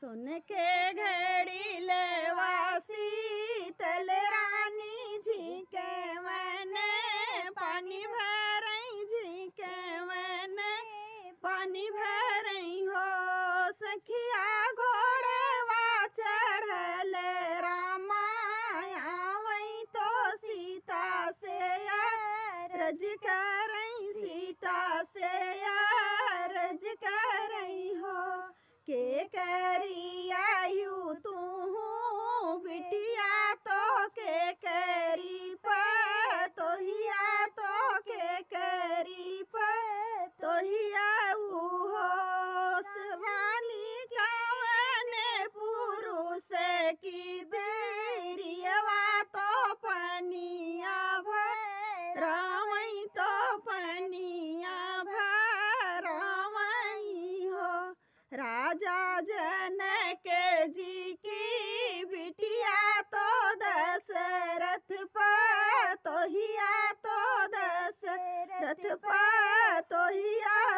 सुन के घड़ी लवासी तल रानी जी के मैंने पानी भर जी के मैंने पानी भर हो सखिया घोड़वा चढ़ल रामाया वही तो सीता से रज कर सीता से या के करिया यू तू बिटिया तो के करी तोहिया तो के करी तोहिया हो रानी कवन पुरुष की रथ पोहिया तो ही आ तो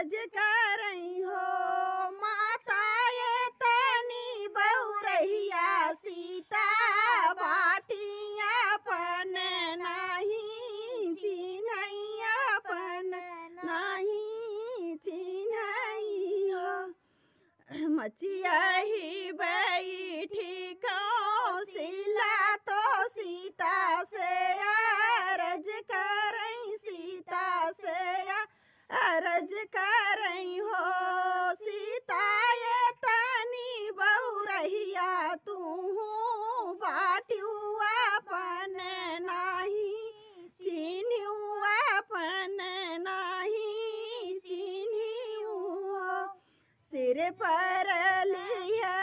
काज कर हो माता ये तनी बहुरहिया सीता बाटिया पन नहीं चिन्हैया पन नहीं हो मचिया ही बही ಪರಲಿಯ